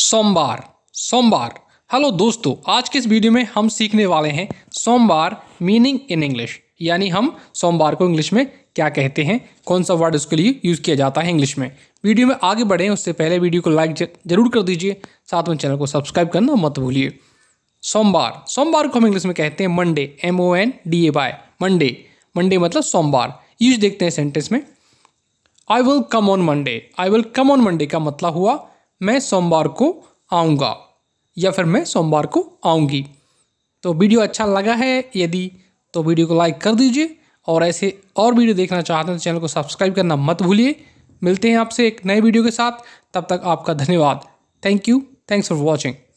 सोमवार सोमवार हेलो दोस्तों आज के इस वीडियो में हम सीखने वाले हैं सोमवार मीनिंग इन इंग्लिश यानी हम सोमवार को इंग्लिश में क्या कहते हैं कौन सा वर्ड उसके लिए यूज़ किया जाता है इंग्लिश में वीडियो में आगे बढ़ें उससे पहले वीडियो को लाइक जरूर कर दीजिए साथ में चैनल को सब्सक्राइब करना मत भूलिए सोमवार सोमवार को हम इंग्लिश में कहते हैं Monday M O N D A Y Monday Monday मतलब सोमवार यूज देखते हैं सेंटेंस में I will come on Monday I will come on Monday का मतलब हुआ मैं सोमवार को आऊँगा या फिर मैं सोमवार को आऊँगी तो वीडियो अच्छा लगा है यदि तो वीडियो को लाइक कर दीजिए और ऐसे और वीडियो देखना चाहते हैं तो चैनल को सब्सक्राइब करना मत भूलिए मिलते हैं आपसे एक नए वीडियो के साथ तब तक आपका धन्यवाद thank you thanks for watching